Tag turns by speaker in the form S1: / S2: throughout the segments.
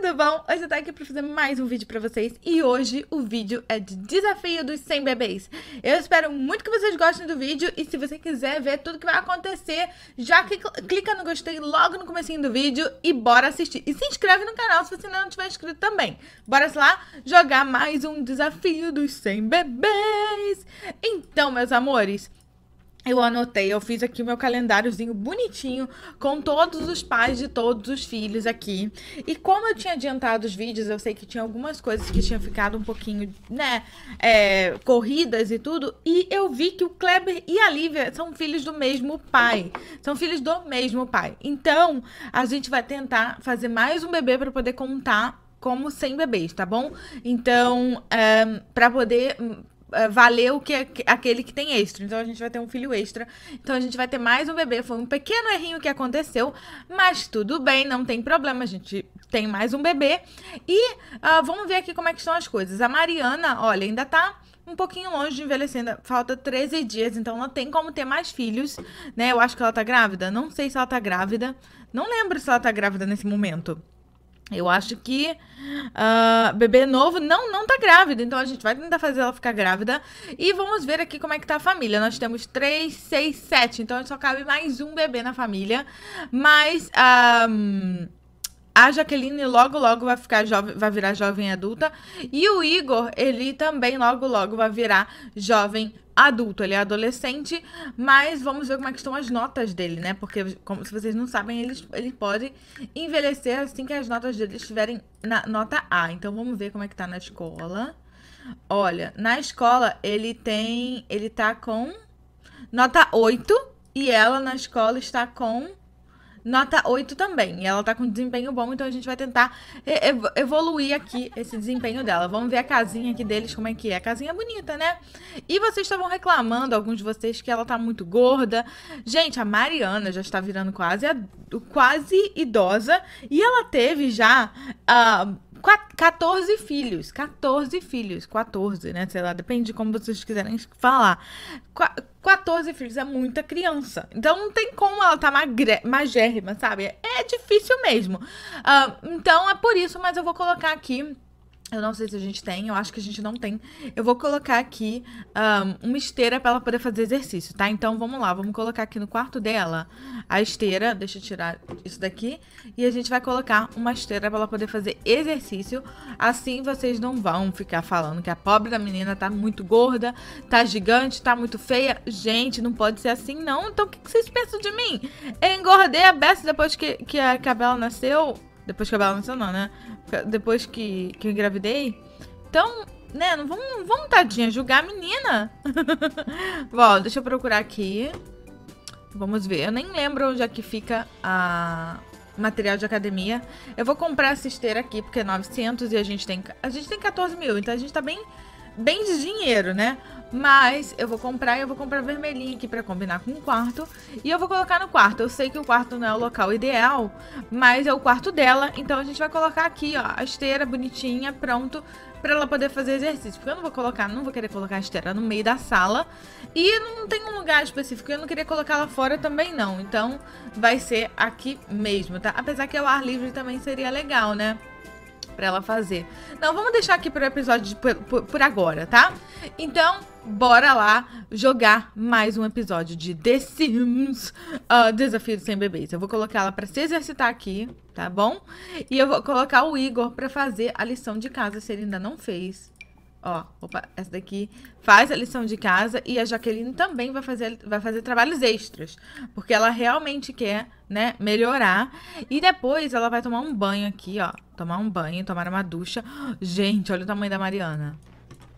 S1: tudo bom? Hoje eu tô aqui pra fazer mais um vídeo pra vocês e hoje o vídeo é de desafio dos 100 bebês. Eu espero muito que vocês gostem do vídeo e se você quiser ver tudo que vai acontecer, já clica no gostei logo no comecinho do vídeo e bora assistir. E se inscreve no canal se você ainda não tiver inscrito também. Bora lá jogar mais um desafio dos 100 bebês. Então, meus amores, eu anotei, eu fiz aqui o meu calendáriozinho bonitinho com todos os pais de todos os filhos aqui. E como eu tinha adiantado os vídeos, eu sei que tinha algumas coisas que tinham ficado um pouquinho, né, é, corridas e tudo. E eu vi que o Kleber e a Lívia são filhos do mesmo pai. São filhos do mesmo pai. Então, a gente vai tentar fazer mais um bebê para poder contar como sem bebês, tá bom? Então, um, para poder hum, eh, valer o que é aquele que tem extra. Então a gente vai ter um filho extra. Então a gente vai ter mais um bebê. Foi um pequeno errinho que aconteceu, mas tudo bem, não tem problema. A gente tem mais um bebê. E uh, vamos ver aqui como é que estão as coisas. A Mariana, olha, ainda tá um pouquinho longe de envelhecer, ainda falta 13 dias, então não tem como ter mais filhos, né? Eu acho que ela tá grávida, não sei se ela tá grávida, não lembro se ela tá grávida nesse momento. Eu acho que uh, bebê novo não não tá grávida, então a gente vai tentar fazer ela ficar grávida. E vamos ver aqui como é que tá a família. Nós temos três, seis, sete, então só cabe mais um bebê na família. Mas um, ah, a Jaqueline logo logo vai ficar jovem, vai virar jovem adulta. E o Igor, ele também logo logo vai virar jovem adulto, ele é adolescente, mas vamos ver como é que estão as notas dele, né? Porque, como se vocês não sabem, ele, ele pode envelhecer assim que as notas dele estiverem na nota A. Então vamos ver como é que tá na escola. Olha, na escola ele tem. Ele tá com nota 8 e ela na escola está com nota 8 também. E ela tá com desempenho bom, então a gente vai tentar evoluir aqui esse desempenho dela. Vamos ver a casinha aqui deles, como é que é. A casinha é bonita, né? E vocês estavam reclamando, alguns de vocês, que ela tá muito gorda. Gente, a Mariana já está virando quase, quase idosa. E ela teve já... Uh, 14 filhos. 14 filhos. 14, né? Sei lá, depende de como vocês quiserem falar. Qu 14 filhos é muita criança. Então não tem como ela tá magérrima, sabe? É difícil mesmo. Uh, então é por isso, mas eu vou colocar aqui eu não sei se a gente tem, eu acho que a gente não tem. Eu vou colocar aqui um, uma esteira para ela poder fazer exercício, tá? Então vamos lá, vamos colocar aqui no quarto dela a esteira. Deixa eu tirar isso daqui. E a gente vai colocar uma esteira para ela poder fazer exercício. Assim vocês não vão ficar falando que a pobre da menina tá muito gorda, tá gigante, tá muito feia. Gente, não pode ser assim não. Então o que, que vocês pensam de mim? Eu engordei a beça depois que, que a Cabela nasceu? Depois que a Bela nasceu, não, né? Depois que, que eu engravidei. Então, né, não vamos, vamos tadinha, julgar a menina. Bom, deixa eu procurar aqui. Vamos ver. Eu nem lembro onde é que fica a material de academia. Eu vou comprar essa esteira aqui, porque é 900 e a gente tem... A gente tem 14 mil, então a gente tá bem bem de dinheiro, né? Mas eu vou comprar e eu vou comprar vermelhinho aqui para combinar com o quarto. E eu vou colocar no quarto. Eu sei que o quarto não é o local ideal, mas é o quarto dela. Então a gente vai colocar aqui, ó, a esteira bonitinha, pronto, para ela poder fazer exercício. Porque eu não vou colocar, não vou querer colocar a esteira no meio da sala. E não tem um lugar específico, eu não queria colocar ela fora também não. Então vai ser aqui mesmo, tá? Apesar que é o ar livre também seria legal, né? para ela fazer. Não, vamos deixar aqui pro episódio de, por, por agora, tá? Então, bora lá jogar mais um episódio de The Sims uh, ah, Desafio Sem Bebês. Eu vou colocar ela para se exercitar aqui, tá bom? E eu vou colocar o Igor para fazer a lição de casa se ele ainda não fez. Ó, opa, essa daqui faz a lição de casa e a Jaqueline também vai fazer, vai fazer trabalhos extras, porque ela realmente quer, né, melhorar. E depois ela vai tomar um banho aqui, ó, tomar um banho, tomar uma ducha. Gente, olha o tamanho da Mariana.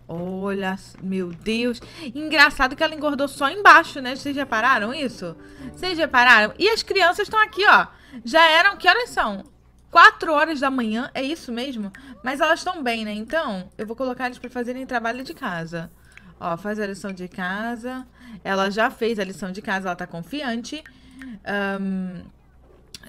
S1: Olha, meu Deus. Engraçado que ela engordou só embaixo, né? Vocês repararam isso? Vocês repararam? E as crianças estão aqui, ó. Já eram, que horas são? 4 horas da manhã, é isso mesmo? Mas elas estão bem, né? Então, eu vou colocar eles para fazerem trabalho de casa. Ó, faz a lição de casa. Ela já fez a lição de casa, ela tá confiante. Um,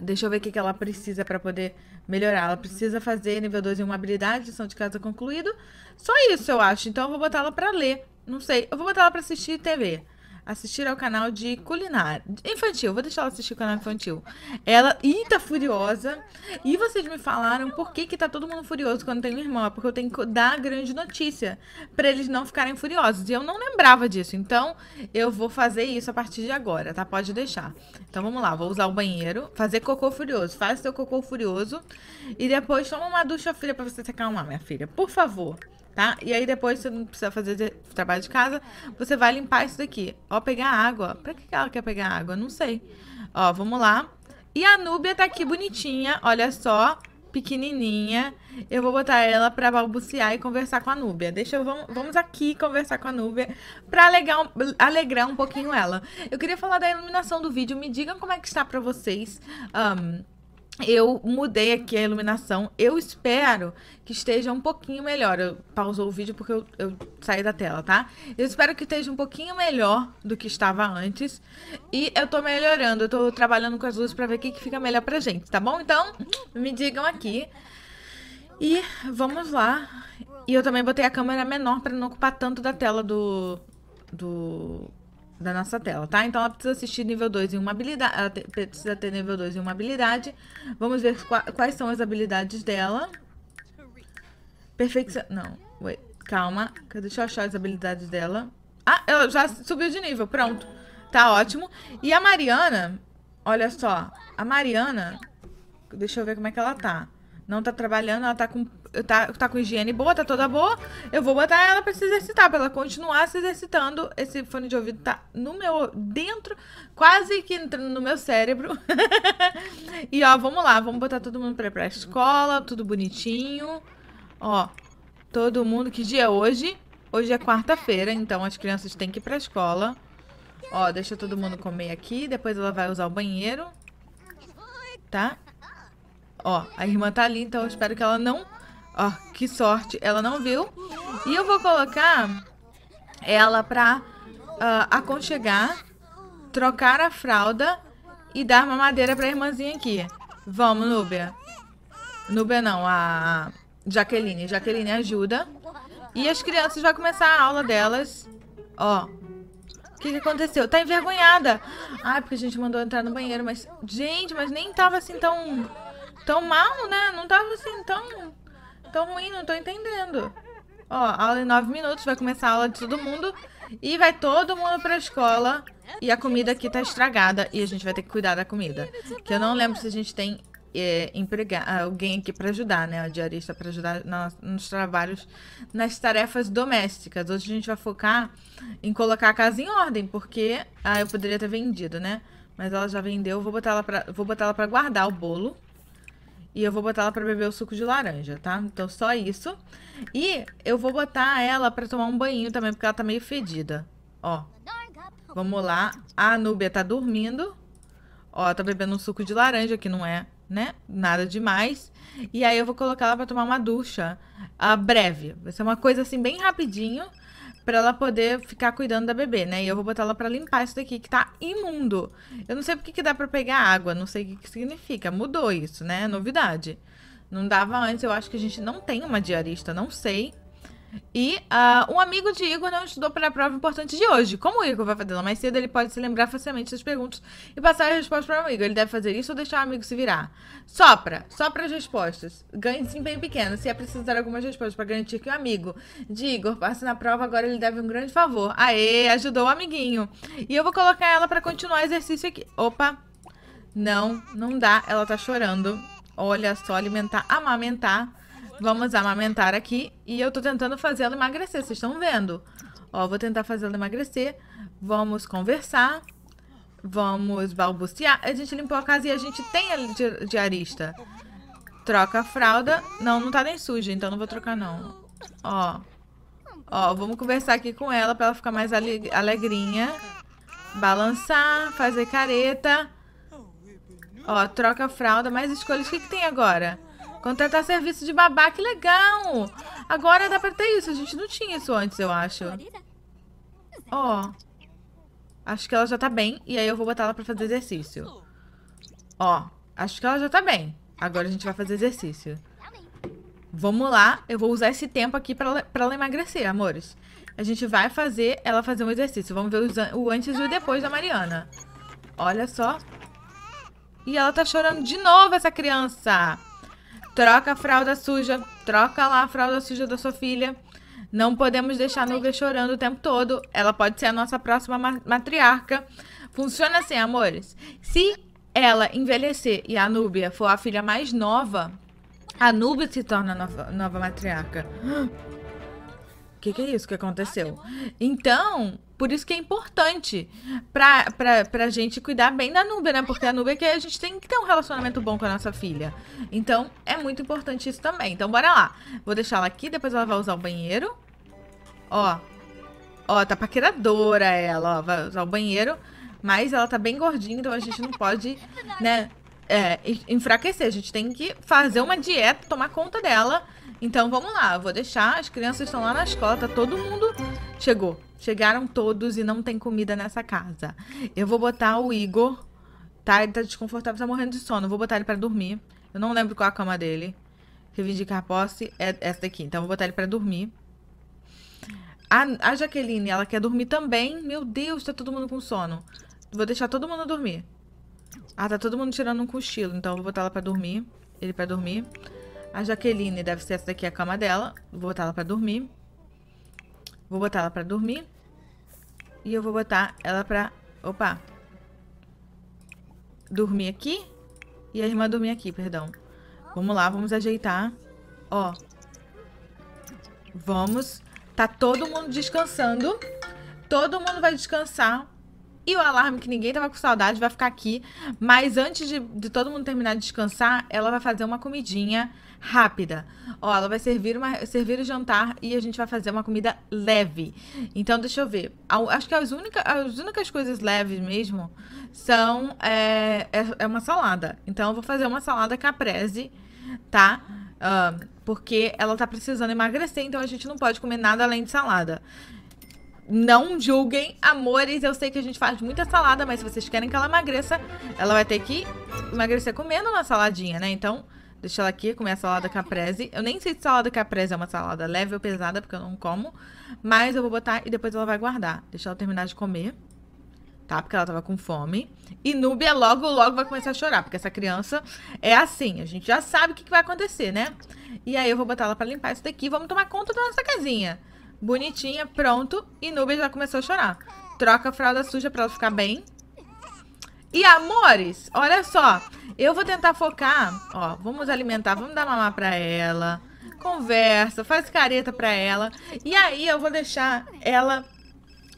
S1: deixa eu ver o que, que ela precisa para poder melhorar. Ela precisa fazer nível 2 em uma habilidade, lição de casa concluído. Só isso, eu acho. Então, eu vou botar ela para ler. Não sei, eu vou botar ela para assistir TV assistir ao canal de culinária infantil. Vou deixar ela assistir o canal infantil. Ela e tá furiosa. E vocês me falaram por que que tá todo mundo furioso quando tem um irmão. É porque eu tenho que dar a grande notícia para eles não ficarem furiosos. E eu não lembrava disso. Então, eu vou fazer isso a partir de agora, tá? Pode deixar. Então, vamos lá. Vou usar o banheiro, fazer cocô furioso. Faz seu cocô furioso e depois toma uma ducha fria para você se acalmar, minha filha. Por favor tá? E aí depois você não precisa fazer trabalho de casa, você vai limpar isso daqui. Ó, pegar água. Pra que ela quer pegar água? Não sei. Ó, vamos lá. E a Núbia tá aqui bonitinha, olha só, pequenininha. Eu vou botar ela pra balbuciar e conversar com a Núbia. Deixa eu, vamos, vamos aqui conversar com a Núbia pra alegar, alegrar um pouquinho ela. Eu queria falar da iluminação do vídeo. Me digam como é que está pra vocês. Um, eu mudei aqui a iluminação. Eu espero que esteja um pouquinho melhor. Eu pausou o vídeo porque eu, eu, saí da tela, tá? Eu espero que esteja um pouquinho melhor do que estava antes. E eu tô melhorando, eu tô trabalhando com as luzes pra ver o que, que fica melhor pra gente, tá bom? Então, me digam aqui. E vamos lá. E eu também botei a câmera menor pra não ocupar tanto da tela do... do da nossa tela, tá? Então ela precisa assistir nível 2 em uma habilidade, ela te, precisa ter nível 2 em uma habilidade. Vamos ver qua, quais são as habilidades dela. Perfeição, não, wait, calma, deixa eu achar as habilidades dela. Ah, ela já subiu de nível, pronto, tá ótimo. E a Mariana, olha só, a Mariana, deixa eu ver como é que ela tá não tá trabalhando, ela tá com, tá, tá com higiene boa, tá toda boa. Eu vou botar ela pra se exercitar, pra ela continuar se exercitando. Esse fone de ouvido tá no meu dentro, quase que entrando no meu cérebro. e ó, vamos lá, vamos botar todo mundo pra ir pra escola, tudo bonitinho. Ó, todo mundo. Que dia é hoje? Hoje é quarta-feira, então as crianças têm que ir pra escola. Ó, deixa todo mundo comer aqui, depois ela vai usar o banheiro. Tá? Ó, a irmã tá ali, então eu espero que ela não... Ó, que sorte, ela não viu. E eu vou colocar ela pra uh, aconchegar, trocar a fralda e dar uma madeira pra irmãzinha aqui. Vamos, Núbia. Núbia não, a Jaqueline. Jaqueline ajuda. E as crianças vão começar a aula delas. Ó, o que, que aconteceu? Tá envergonhada. Ai, porque a gente mandou entrar no banheiro, mas... Gente, mas nem tava assim tão Tão mal, né? Não tava assim tão, tão ruim, não tô entendendo. Ó, aula em nove minutos, vai começar a aula de todo mundo. E vai todo mundo pra escola. E a comida aqui tá estragada. E a gente vai ter que cuidar da comida. Que eu não lembro se a gente tem é, empregar alguém aqui para ajudar, né? O diarista para ajudar nos trabalhos, nas tarefas domésticas. Hoje a gente vai focar em colocar a casa em ordem, porque ah, eu poderia ter vendido, né? Mas ela já vendeu, vou botar ela para, vou botar ela para guardar o bolo. E eu vou botar ela para beber o suco de laranja, tá? Então só isso. E eu vou botar ela para tomar um banho também, porque ela tá meio fedida. Ó. Vamos lá. A Núbia tá dormindo. Ó, tá bebendo um suco de laranja, que não é, né? Nada demais. E aí eu vou colocar ela para tomar uma ducha uh, breve. Vai ser uma coisa assim bem rapidinho para ela poder ficar cuidando da bebê, né? E eu vou botar ela para limpar isso daqui que tá imundo. Eu não sei porque que dá para pegar água, não sei o que, que significa. Mudou isso, né? É novidade. Não dava antes, eu acho que a gente não tem uma diarista, não sei. E uh, um amigo de Igor não estudou para a prova importante de hoje. Como o Igor vai fazer mais cedo, ele pode se lembrar facilmente das perguntas e passar as respostas para o amigo. Ele deve fazer isso ou deixar o amigo se virar. Sopra, sopra as respostas. Ganhe desempenho pequeno. Se é preciso dar algumas respostas para garantir que o amigo de Igor passe na prova, agora ele deve um grande favor. Aê, ajudou o amiguinho. E eu vou colocar ela para continuar o exercício aqui. Opa, não, não dá. Ela está chorando. Olha só, alimentar, amamentar Vamos amamentar aqui. E eu tô tentando fazer ela emagrecer, vocês estão vendo. Ó, vou tentar fazer ela emagrecer. Vamos conversar. Vamos balbuciar. A gente limpou a casa e a gente tem a diarista. Troca a fralda. Não, não tá nem suja, então não vou trocar, não. Ó. Ó, vamos conversar aqui com ela pra ela ficar mais alegrinha. Balançar, fazer careta. Ó, troca a fralda. Mais escolhas. O que, que tem agora? Contratar serviço de babá, que legal! Agora dá pra ter isso, a gente não tinha isso antes, eu acho. Ó. Oh. Acho que ela já tá bem, e aí eu vou botar ela pra fazer exercício. Ó, oh. acho que ela já tá bem. Agora a gente vai fazer exercício. Vamos lá, eu vou usar esse tempo aqui pra, pra ela emagrecer, amores. A gente vai fazer ela fazer um exercício. Vamos ver o antes e o depois da Mariana. Olha só. E ela tá chorando de novo, essa criança. Troca a fralda suja, troca lá a fralda suja da sua filha. Não podemos deixar a Nuga então- chorando o tempo todo. Ela pode ser a nossa próxima matriarca. Funciona assim, amores. Se ela envelhecer e a Núbia for a filha mais nova, a Núbia se torna nova, nova matriarca. que, que é isso que aconteceu? Então, por isso que é importante pra, pra, pra gente cuidar bem da Nube, né? Porque a Nube é que a gente tem que ter um relacionamento bom com a nossa filha. Então, é muito importante isso também. Então, bora lá. Vou deixar ela aqui, depois ela vai usar o banheiro. Ó. Ó, tá paqueradora ela, ó. Vai usar o banheiro. Mas ela tá bem gordinha, então a gente não pode, é né, é, enfraquecer. A gente tem que fazer uma dieta, tomar conta dela então vamos lá, vou deixar. As crianças estão lá na escola, tá todo mundo. Chegou. Chegaram todos e não tem comida nessa casa. Eu vou botar o Igor. Tá, ele tá desconfortável, tá morrendo de sono. vou botar ele para dormir. Eu não lembro qual a cama dele. Reivindicar a posse é essa daqui. Então eu vou botar ele para dormir. A, a Jaqueline, ela quer dormir também. Meu Deus, tá todo mundo com sono. Vou deixar todo mundo dormir. Ah, tá todo mundo tirando um cochilo. Então eu vou botar ela para dormir. Ele para dormir. A Jaqueline deve ser essa daqui a cama dela. Vou botar ela pra dormir. Vou botar ela pra dormir. E eu vou botar ela pra... Opa! Dormir aqui. E a irmã dormir aqui, perdão. Vamos lá, vamos ajeitar. Ó. Vamos. Tá todo mundo descansando. Todo mundo vai descansar e o alarme que ninguém tava com saudade vai ficar aqui. Mas antes de, de todo mundo terminar de descansar, ela vai fazer uma comidinha rápida. Ó, ela vai servir, uma, servir o jantar e a gente vai fazer uma comida leve. Então, deixa eu ver. Acho que as, única, as únicas coisas leves mesmo são é, é, é uma salada. Então, eu vou fazer uma salada caprese, tá? Uh, porque ela tá precisando emagrecer, então a gente não pode comer nada além de salada não julguem, amores. Eu sei que a gente faz muita salada, mas se vocês querem que ela emagreça, ela vai ter que emagrecer comendo uma saladinha, né? Então, deixa ela aqui, comer a salada caprese. Eu nem sei se salada caprese é uma salada leve ou pesada, porque eu não como. Mas eu vou botar e depois ela vai guardar. Deixa ela terminar de comer, tá? Porque ela tava com fome. E Núbia logo, logo vai começar a chorar, porque essa criança é assim. A gente já sabe o que, que vai acontecer, né? E aí eu vou botar ela pra limpar isso daqui. Vamos tomar conta da nossa casinha. Bonitinha, pronto. E Nubia já começou a chorar. Troca a fralda suja pra ela ficar bem. E amores, olha só. Eu vou tentar focar. Ó, vamos alimentar, vamos dar mamar pra ela. Conversa, faz careta pra ela. E aí eu vou deixar ela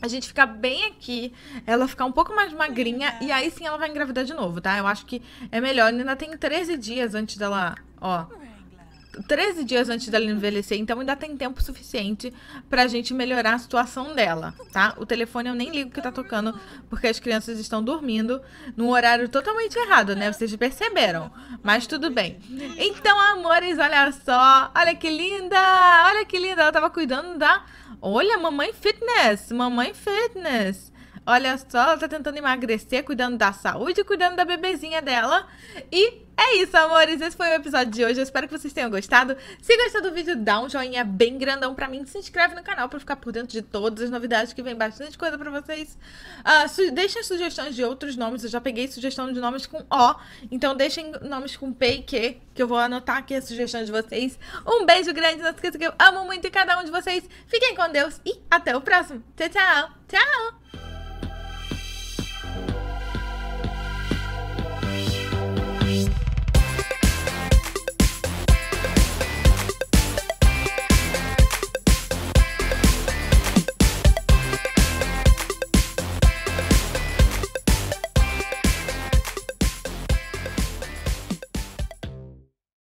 S1: a gente ficar bem aqui, ela ficar um pouco mais magrinha e aí sim ela vai engravidar de novo, tá? Eu acho que é melhor, ainda tem 13 dias antes dela, ó, 13 dias antes dela envelhecer, então ainda tem tempo suficiente pra gente melhorar a situação dela, tá? O telefone eu nem ligo que tá tocando, porque as crianças estão dormindo num horário totalmente errado, né? Vocês perceberam, mas tudo bem. Então, amores, olha só, olha que linda, olha que linda, ela tava cuidando da... Olha, mamãe fitness, mamãe fitness. Olha só, ela tá tentando emagrecer, cuidando da saúde, cuidando da bebezinha dela. E é isso, amores. Esse foi o episódio de hoje. Eu espero que vocês tenham gostado. Se gostou do vídeo, dá um joinha bem grandão pra mim. Se inscreve no canal pra ficar por dentro de todas as novidades, que vem bastante coisa pra vocês. Uh, su deixem sugestões de outros nomes. Eu já peguei sugestão de nomes com O. Então deixem nomes com P e Q, que eu vou anotar aqui a sugestão de vocês. Um beijo grande. Não esqueça que eu amo muito cada um de vocês. Fiquem com Deus e até o próximo. Tchau, tchau. Tchau.